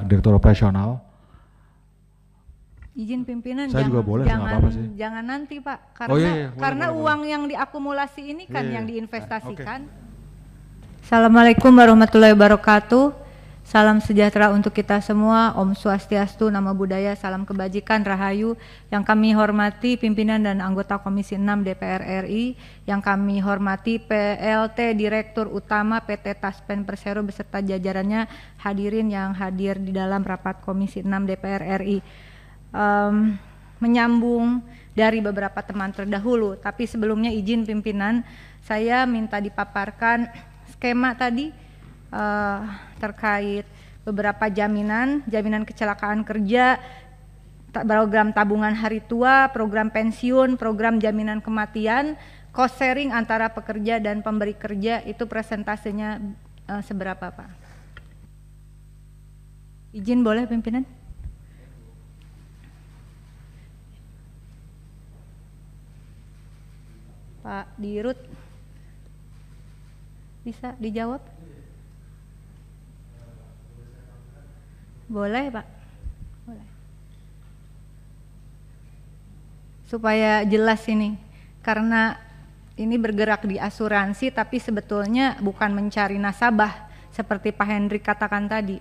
direktur operasional. Izin pimpinan saya jangan, juga boleh, jangan, apa -apa sih. jangan nanti Pak, oh, karena oh, iya, iya, boleh, karena boleh, uang boleh. yang diakumulasi ini kan iya, iya. yang diinvestasikan. Okay. Assalamualaikum warahmatullahi wabarakatuh. Salam sejahtera untuk kita semua, Om Swastiastu, Nama Budaya, Salam Kebajikan, Rahayu, yang kami hormati pimpinan dan anggota Komisi 6 DPR RI, yang kami hormati PLT Direktur Utama PT Taspen Persero beserta jajarannya hadirin yang hadir di dalam rapat Komisi 6 DPR RI. Um, menyambung dari beberapa teman terdahulu, tapi sebelumnya izin pimpinan, saya minta dipaparkan skema tadi uh, terkait beberapa jaminan, jaminan kecelakaan kerja, program tabungan hari tua, program pensiun, program jaminan kematian, cost sharing antara pekerja dan pemberi kerja itu presentasenya uh, eh, seberapa Pak? Izin boleh pimpinan? Pak Dirut bisa dijawab? Boleh Pak. Boleh. Supaya jelas ini, karena ini bergerak di asuransi tapi sebetulnya bukan mencari nasabah seperti Pak Hendri katakan tadi.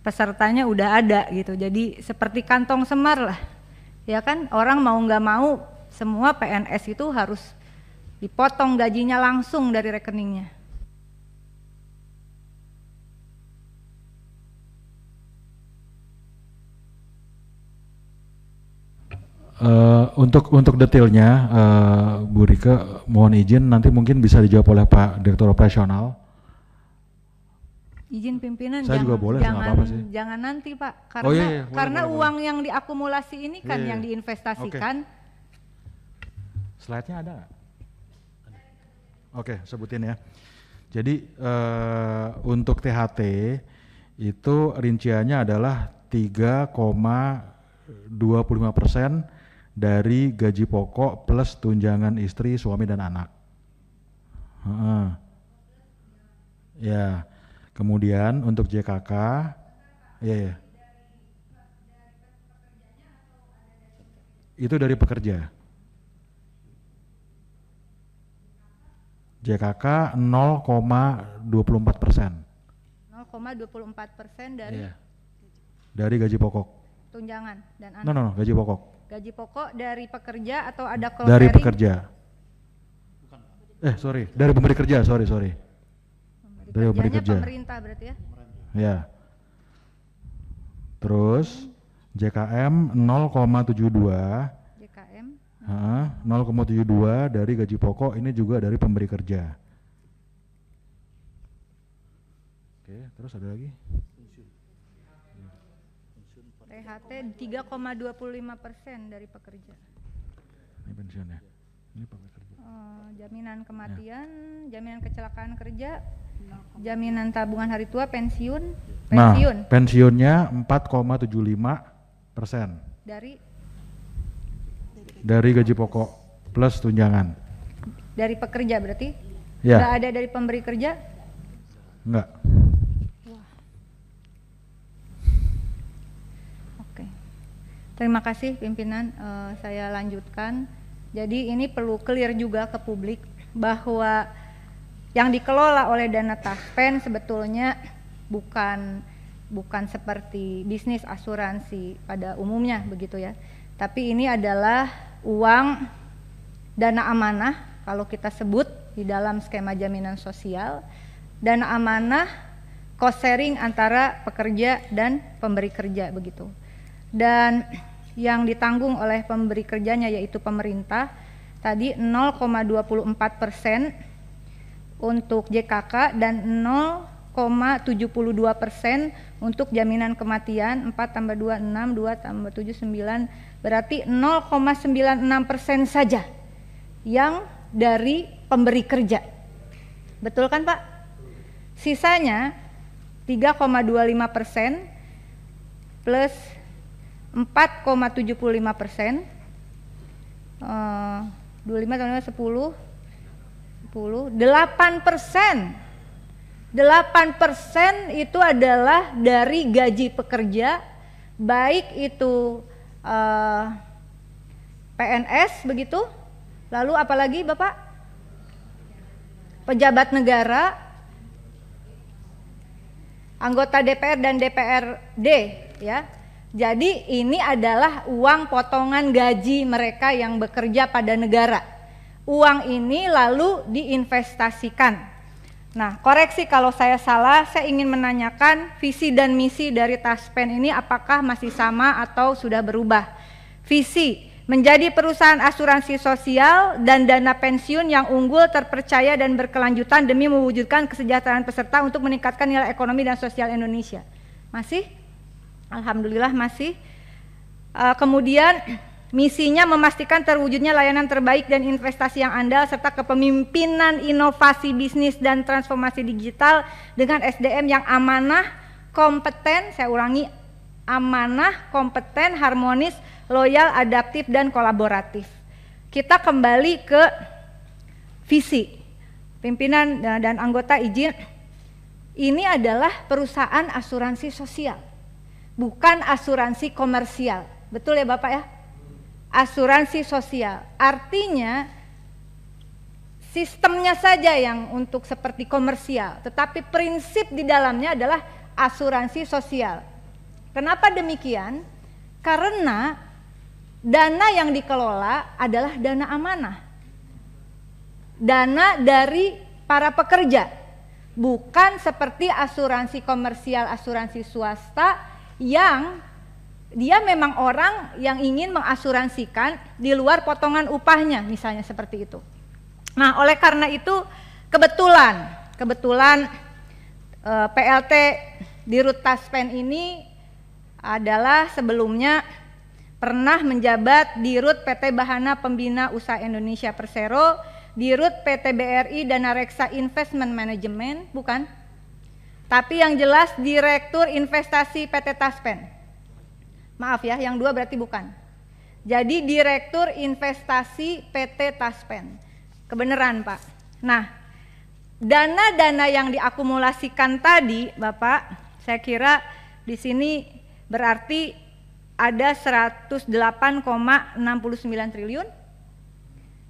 Pesertanya udah ada gitu, jadi seperti kantong semar lah. Ya kan orang mau nggak mau semua PNS itu harus dipotong gajinya langsung dari rekeningnya. Eh, untuk untuk detailnya, uh, Bu Rika, mohon izin nanti mungkin bisa dijawab oleh Pak Direktur Operasional. Izin pimpinan. Saya jangan, juga boleh, jangan, apa-apa sih. Jangan nanti Pak, oh, karena oh, iya, iya. Boleh, karena boleh, uang boleh. yang diakumulasi ini kan iya, iya. yang diinvestasikan. Okay. Slide-nya ada Oke, okay, sebutin ya. Jadi uh, untuk THT itu rinciannya adalah 3,25 persen dari gaji pokok plus tunjangan istri, suami dan anak. Uh, ya, kemudian untuk JKK, ya, ya. itu dari pekerja. JKK 0,24 persen. 0,24 persen dari yeah. dari gaji pokok. Tunjangan dan anak. No, no, no, gaji pokok. Gaji pokok dari pekerja atau ada co Dari pekerja. Eh sorry, dari pemberi kerja, sorry sorry. dari pemberi kerja. Pemerintah berarti ya? Ya. Terus JKM 0,72 JKM. 0,72 dari gaji pokok ini juga dari pemberi kerja. Oke, terus ada lagi? PHT 3,25 persen dari pekerja. Ini pensiun ya? Ini pekerja. Uh, jaminan kematian, ya. jaminan kecelakaan kerja, jaminan tabungan hari tua, pensiun, nah, pensiun. Nah, pensiunnya 4,75 persen. Dari? Dari gaji pokok plus tunjangan. Dari pekerja berarti? Ya. Gak ada dari pemberi kerja? Enggak. Terima kasih pimpinan, uh, saya lanjutkan. Jadi ini perlu clear juga ke publik bahwa yang dikelola oleh dana taspen sebetulnya bukan bukan seperti bisnis asuransi pada umumnya begitu ya. Tapi ini adalah uang dana amanah kalau kita sebut di dalam skema jaminan sosial dana amanah cost sharing antara pekerja dan pemberi kerja begitu. Dan yang ditanggung oleh pemberi kerjanya yaitu pemerintah tadi 0,24 persen untuk JKK dan 0,72 persen untuk jaminan kematian 4 tambah 2 6 2 tambah 7 9 berarti 0,96 persen saja yang dari pemberi kerja betul kan Pak sisanya 3,25 persen plus 4,75 persen eh, uh, 25 tambah 10 10 8 persen 8 persen itu adalah dari gaji pekerja baik itu uh, eh, PNS begitu lalu apalagi Bapak pejabat negara anggota DPR dan DPRD ya jadi ini adalah uang potongan gaji mereka yang bekerja pada negara. Uang ini lalu diinvestasikan. Nah, koreksi kalau saya salah, saya ingin menanyakan visi dan misi dari Taspen ini apakah masih sama atau sudah berubah? Visi menjadi perusahaan asuransi sosial dan dana pensiun yang unggul, terpercaya dan berkelanjutan demi mewujudkan kesejahteraan peserta untuk meningkatkan nilai ekonomi dan sosial Indonesia. Masih? Alhamdulillah masih. Uh, kemudian misinya memastikan terwujudnya layanan terbaik dan investasi yang andal serta kepemimpinan inovasi bisnis dan transformasi digital dengan SDM yang amanah, kompeten, saya ulangi amanah, kompeten, harmonis, loyal, adaptif dan kolaboratif. Kita kembali ke visi pimpinan eh, dan anggota izin ini adalah perusahaan asuransi sosial bukan asuransi komersial. Betul ya Bapak ya? Asuransi sosial. Artinya sistemnya saja yang untuk seperti komersial, tetapi prinsip di dalamnya adalah asuransi sosial. Kenapa demikian? Karena dana yang dikelola adalah dana amanah. Dana dari para pekerja. Bukan seperti asuransi komersial, asuransi swasta yang dia memang orang yang ingin mengasuransikan di luar potongan upahnya misalnya seperti itu. Nah, oleh karena itu kebetulan kebetulan e, PLT di Rut Taspen ini adalah sebelumnya pernah menjabat di Rut PT Bahana Pembina Usaha Indonesia Persero, di Rut PT BRI Dana Reksa Investment Management, bukan? Tapi yang jelas Direktur Investasi PT Taspen. Maaf ya, yang dua berarti bukan. Jadi Direktur Investasi PT Taspen. Kebenaran Pak. Nah, dana-dana yang diakumulasikan tadi Bapak, saya kira di sini berarti ada 108,69 triliun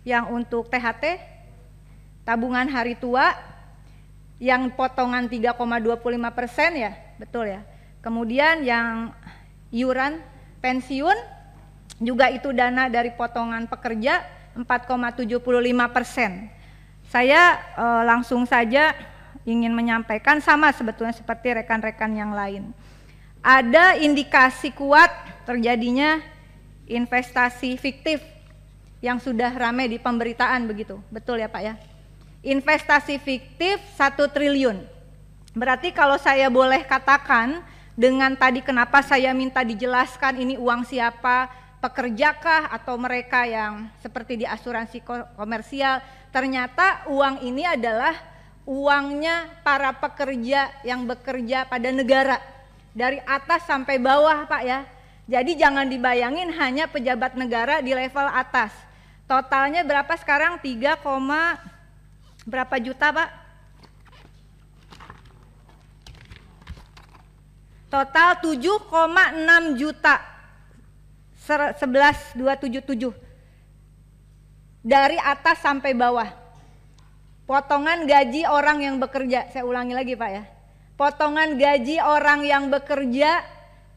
yang untuk THT, tabungan hari tua yang potongan 3,25 persen ya, betul ya. Kemudian yang iuran pensiun juga itu dana dari potongan pekerja 4,75 persen. Saya e, langsung saja ingin menyampaikan sama sebetulnya seperti rekan-rekan yang lain. Ada indikasi kuat terjadinya investasi fiktif yang sudah ramai di pemberitaan begitu, betul ya Pak ya? Investasi fiktif 1 triliun. Berarti kalau saya boleh katakan dengan tadi kenapa saya minta dijelaskan ini uang siapa, pekerjakah atau mereka yang seperti di asuransi komersial, ternyata uang ini adalah uangnya para pekerja yang bekerja pada negara dari atas sampai bawah, Pak ya. Jadi jangan dibayangin hanya pejabat negara di level atas. Totalnya berapa sekarang? koma Berapa juta, Pak? Total 7,6 juta. 11277. Dari atas sampai bawah. Potongan gaji orang yang bekerja. Saya ulangi lagi, Pak ya. Potongan gaji orang yang bekerja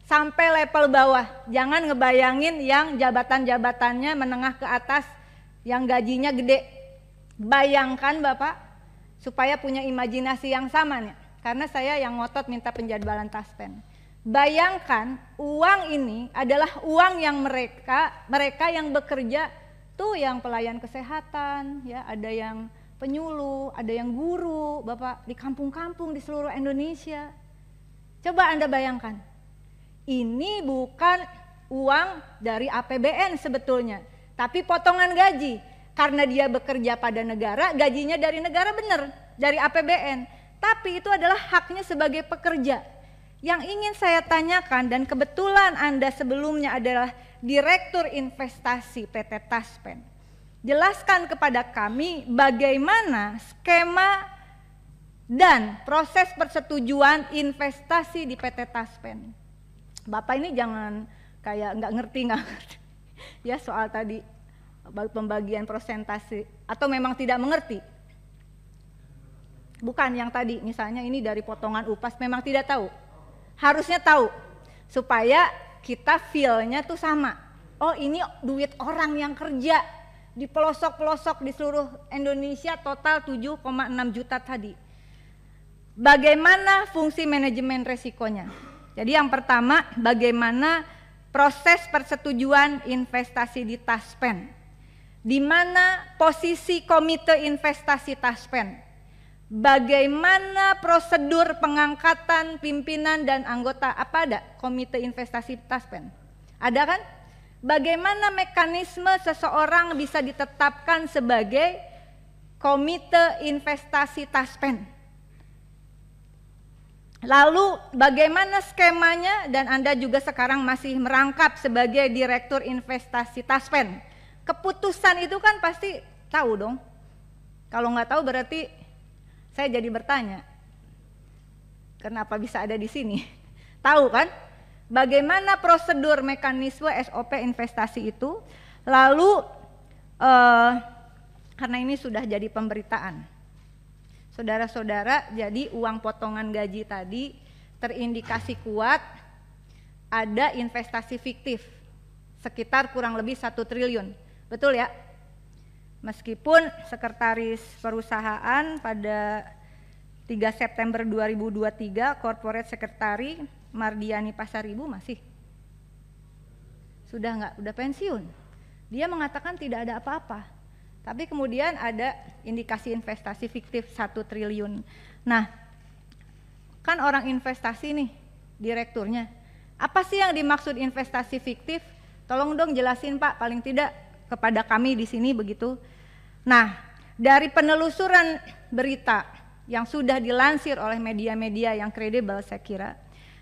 sampai level bawah. Jangan ngebayangin yang jabatan-jabatannya menengah ke atas yang gajinya gede. Bayangkan Bapak, supaya punya imajinasi yang sama nih. Karena saya yang ngotot minta penjadwalan taspen. Bayangkan uang ini adalah uang yang mereka mereka yang bekerja tuh yang pelayan kesehatan, ya ada yang penyuluh, ada yang guru, Bapak di kampung-kampung di seluruh Indonesia. Coba Anda bayangkan. Ini bukan uang dari APBN sebetulnya, tapi potongan gaji karena dia bekerja pada negara, gajinya dari negara benar, dari APBN. Tapi itu adalah haknya sebagai pekerja. Yang ingin saya tanyakan dan kebetulan Anda sebelumnya adalah Direktur Investasi PT Taspen. Jelaskan kepada kami bagaimana skema dan proses persetujuan investasi di PT Taspen. Bapak ini jangan kayak nggak ngerti nggak ngerti ya soal tadi pembagian persentase atau memang tidak mengerti? Bukan yang tadi, misalnya ini dari potongan upas memang tidak tahu. Harusnya tahu supaya kita feel-nya tuh sama. Oh, ini duit orang yang kerja di pelosok-pelosok di seluruh Indonesia total 7,6 juta tadi. Bagaimana fungsi manajemen resikonya? Jadi yang pertama, bagaimana proses persetujuan investasi di Taspen di mana posisi Komite Investasi Taspen, bagaimana prosedur pengangkatan pimpinan dan anggota apa ada Komite Investasi Taspen? Ada kan? Bagaimana mekanisme seseorang bisa ditetapkan sebagai Komite Investasi Taspen? Lalu bagaimana skemanya dan Anda juga sekarang masih merangkap sebagai Direktur Investasi Taspen keputusan itu kan pasti tahu dong. Kalau nggak tahu berarti saya jadi bertanya, kenapa bisa ada di sini? Tahu kan? Bagaimana prosedur mekanisme SOP investasi itu? Lalu eh, karena ini sudah jadi pemberitaan, saudara-saudara, jadi uang potongan gaji tadi terindikasi kuat ada investasi fiktif sekitar kurang lebih satu triliun Betul ya? Meskipun sekretaris perusahaan pada 3 September 2023 corporate sekretari Mardiani Pasaribu masih sudah enggak udah pensiun. Dia mengatakan tidak ada apa-apa. Tapi kemudian ada indikasi investasi fiktif 1 triliun. Nah, kan orang investasi nih direkturnya. Apa sih yang dimaksud investasi fiktif? Tolong dong jelasin Pak, paling tidak kepada kami di sini begitu. Nah, dari penelusuran berita yang sudah dilansir oleh media-media yang kredibel saya kira,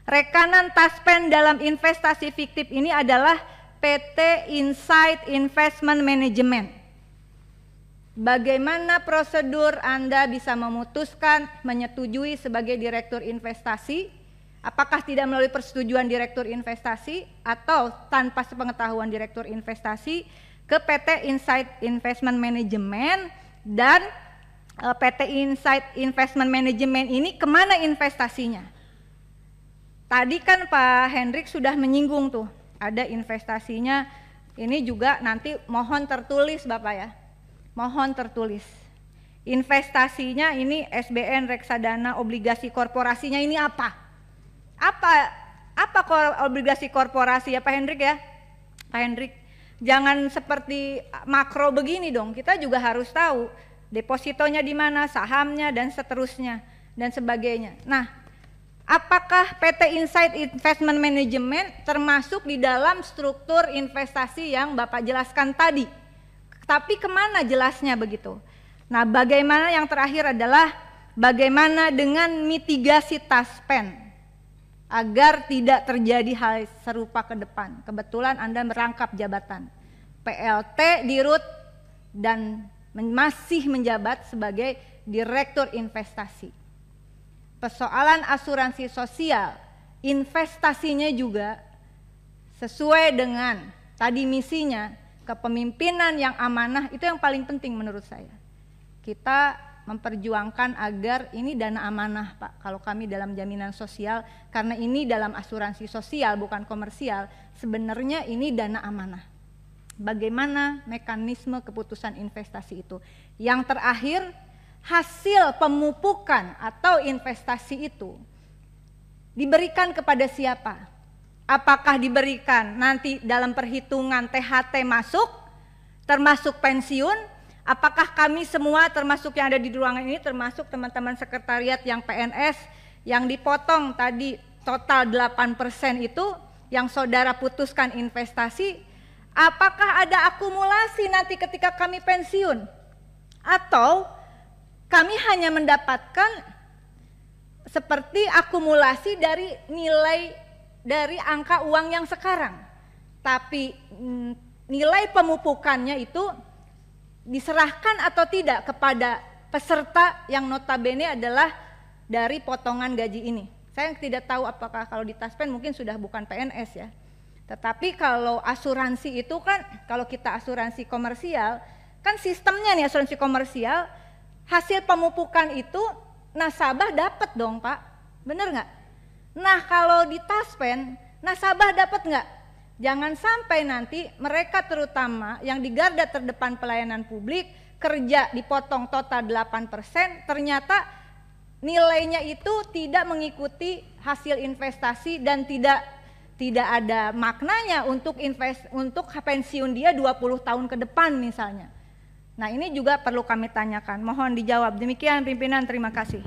rekanan taspen dalam investasi fiktif ini adalah PT Insight Investment Management. Bagaimana prosedur Anda bisa memutuskan menyetujui sebagai direktur investasi? Apakah tidak melalui persetujuan direktur investasi atau tanpa sepengetahuan direktur investasi? ke PT Insight Investment Management dan eh, PT Insight Investment Management ini kemana investasinya? Tadi kan Pak Hendrik sudah menyinggung tuh ada investasinya ini juga nanti mohon tertulis Bapak ya mohon tertulis investasinya ini SBN reksadana obligasi korporasinya ini apa apa apa obligasi korporasi ya Pak Hendrik ya Pak Hendrik jangan seperti makro begini dong. Kita juga harus tahu depositonya di mana, sahamnya dan seterusnya dan sebagainya. Nah, apakah PT Insight Investment Management termasuk di dalam struktur investasi yang Bapak jelaskan tadi? Tapi kemana jelasnya begitu? Nah, bagaimana yang terakhir adalah bagaimana dengan mitigasi taspen? agar tidak terjadi hal serupa ke depan. Kebetulan Anda merangkap jabatan PLT di RUT dan masih menjabat sebagai Direktur Investasi. Persoalan asuransi sosial, investasinya juga sesuai dengan tadi misinya kepemimpinan yang amanah itu yang paling penting menurut saya. Kita memperjuangkan agar ini dana amanah Pak kalau kami dalam jaminan sosial karena ini dalam asuransi sosial bukan komersial sebenarnya ini dana amanah bagaimana mekanisme keputusan investasi itu yang terakhir hasil pemupukan atau investasi itu diberikan kepada siapa apakah diberikan nanti dalam perhitungan THT masuk termasuk pensiun Apakah kami semua termasuk yang ada di ruangan ini termasuk teman-teman sekretariat yang PNS yang dipotong tadi total 8% itu yang saudara putuskan investasi apakah ada akumulasi nanti ketika kami pensiun atau kami hanya mendapatkan seperti akumulasi dari nilai dari angka uang yang sekarang tapi mm, nilai pemupukannya itu diserahkan atau tidak kepada peserta yang notabene adalah dari potongan gaji ini. Saya tidak tahu apakah kalau di Taspen mungkin sudah bukan PNS ya. Tetapi kalau asuransi itu kan kalau kita asuransi komersial kan sistemnya nih asuransi komersial hasil pemupukan itu nasabah dapat dong pak, benar nggak? Nah kalau di Taspen nasabah dapat nggak? Jangan sampai nanti mereka terutama yang di garda terdepan pelayanan publik kerja dipotong total 8%, ternyata nilainya itu tidak mengikuti hasil investasi dan tidak tidak ada maknanya untuk invest untuk pensiun dia 20 tahun ke depan misalnya. Nah, ini juga perlu kami tanyakan. Mohon dijawab. Demikian pimpinan, terima kasih.